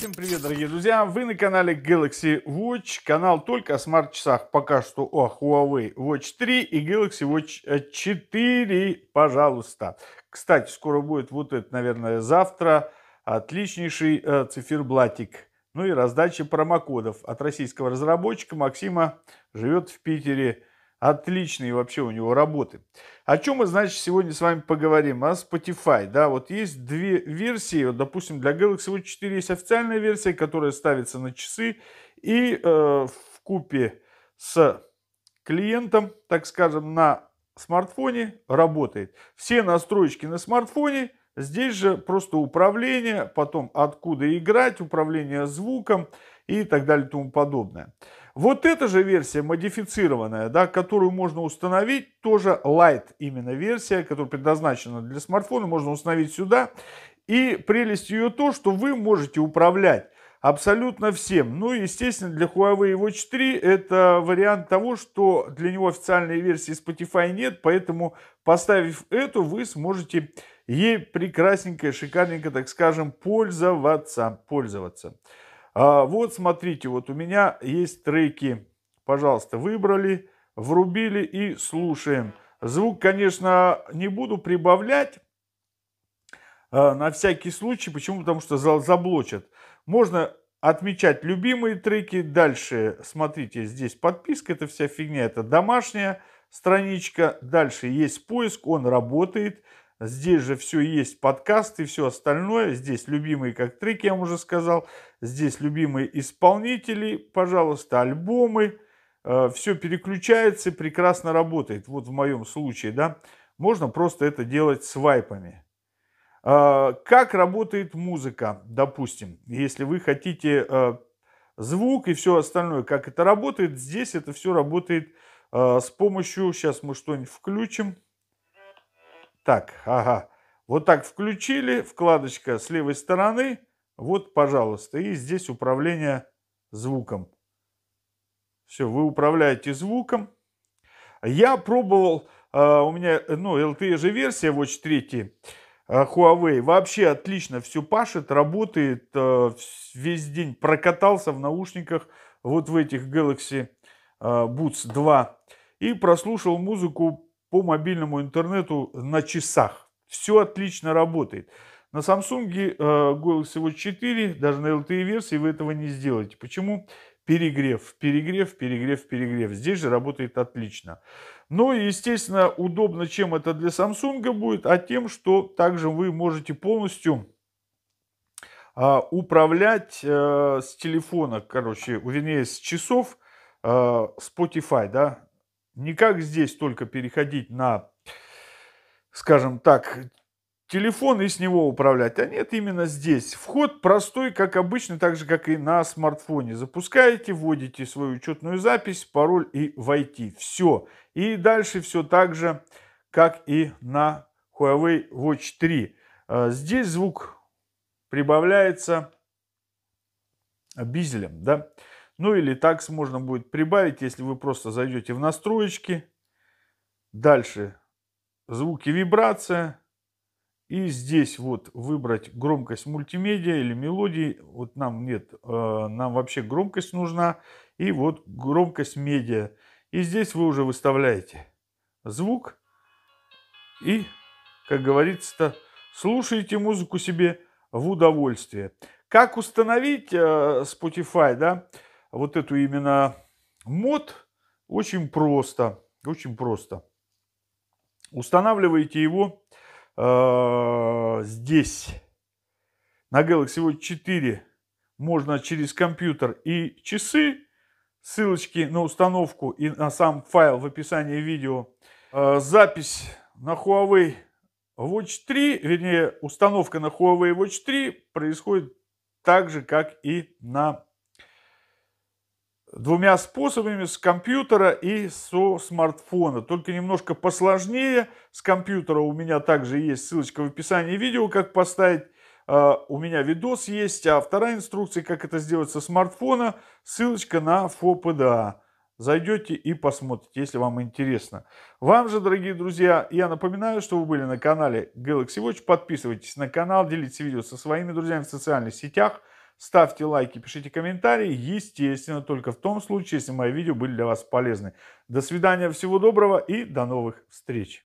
Всем привет, дорогие друзья! Вы на канале Galaxy Watch, канал только о смарт-часах. Пока что о Huawei Watch 3 и Galaxy Watch 4, э, пожалуйста. Кстати, скоро будет вот это, наверное, завтра. Отличнейший э, циферблатик. Ну и раздача промокодов от российского разработчика Максима. Живет в Питере отличные вообще у него работы. О чем мы, значит, сегодня с вами поговорим? О а, Spotify, да, вот есть две версии, вот, допустим, для Galaxy Watch 4 есть официальная версия, которая ставится на часы, и э, в купе с клиентом, так скажем, на смартфоне работает. Все настройки на смартфоне, здесь же просто управление, потом откуда играть, управление звуком и так далее и тому подобное. Вот эта же версия, модифицированная, да, которую можно установить, тоже Lite именно версия, которая предназначена для смартфона, можно установить сюда. И прелесть ее то, что вы можете управлять абсолютно всем. Ну, и естественно, для Huawei Watch 3 это вариант того, что для него официальной версии Spotify нет, поэтому поставив эту, вы сможете ей прекрасненько, шикарненько, так скажем, пользоваться. пользоваться. А вот смотрите, вот у меня есть треки. Пожалуйста, выбрали, врубили и слушаем. Звук, конечно, не буду прибавлять а, на всякий случай. Почему? Потому что заблочат. Можно отмечать любимые треки. Дальше, смотрите, здесь подписка, это вся фигня, это домашняя страничка. Дальше есть поиск, он работает. Здесь же все есть, подкасты, все остальное. Здесь любимые как треки, я вам уже сказал. Здесь любимые исполнители, пожалуйста, альбомы. Э, все переключается, прекрасно работает. Вот в моем случае, да. Можно просто это делать свайпами. Э, как работает музыка, допустим, если вы хотите э, звук и все остальное, как это работает, здесь это все работает с помощью, сейчас мы что-нибудь включим, так, ага. Вот так включили, вкладочка с левой стороны. Вот, пожалуйста. И здесь управление звуком. Все, вы управляете звуком. Я пробовал, э, у меня, ну, LTE же версия Watch 3, э, Huawei, вообще отлично все пашет, работает, э, весь день прокатался в наушниках, вот в этих Galaxy а, Boots 2, и прослушал музыку по мобильному интернету на часах. Все отлично работает. На Samsung э, Galaxy Goal всего 4, даже на LTE версии вы этого не сделаете. Почему? Перегрев, перегрев, перегрев, перегрев. Здесь же работает отлично. Ну и, естественно, удобно, чем это для Samsung будет, а тем, что также вы можете полностью а, управлять э, с телефона, короче, вернее, с часов э, Spotify, да, не как здесь только переходить на, скажем так, телефон и с него управлять. А нет, именно здесь. Вход простой, как обычно, так же, как и на смартфоне. Запускаете, вводите свою учетную запись, пароль и войти. Все. И дальше все так же, как и на Huawei Watch 3. А, здесь звук прибавляется бизелем, да. Ну или такс можно будет прибавить, если вы просто зайдете в настройки. Дальше звуки вибрация. И здесь вот выбрать громкость мультимедиа или мелодии. Вот нам нет, э, нам вообще громкость нужна. И вот громкость медиа. И здесь вы уже выставляете звук. И, как говорится-то, слушаете музыку себе в удовольствие. Как установить э, Spotify, да? вот эту именно мод очень просто. Очень просто. Устанавливаете его э, здесь. На Galaxy Watch 4 можно через компьютер и часы. Ссылочки на установку и на сам файл в описании видео. Э, запись на Huawei Watch 3, вернее установка на Huawei Watch 3 происходит так же, как и на двумя способами, с компьютера и со смартфона. Только немножко посложнее. С компьютера у меня также есть ссылочка в описании видео, как поставить. А, у меня видос есть, а вторая инструкция, как это сделать со смартфона, ссылочка на ФОПДА. Зайдете и посмотрите, если вам интересно. Вам же, дорогие друзья, я напоминаю, что вы были на канале Galaxy Watch. Подписывайтесь на канал, делитесь видео со своими друзьями в социальных сетях – Ставьте лайки, пишите комментарии. Естественно, только в том случае, если мои видео были для вас полезны. До свидания, всего доброго и до новых встреч.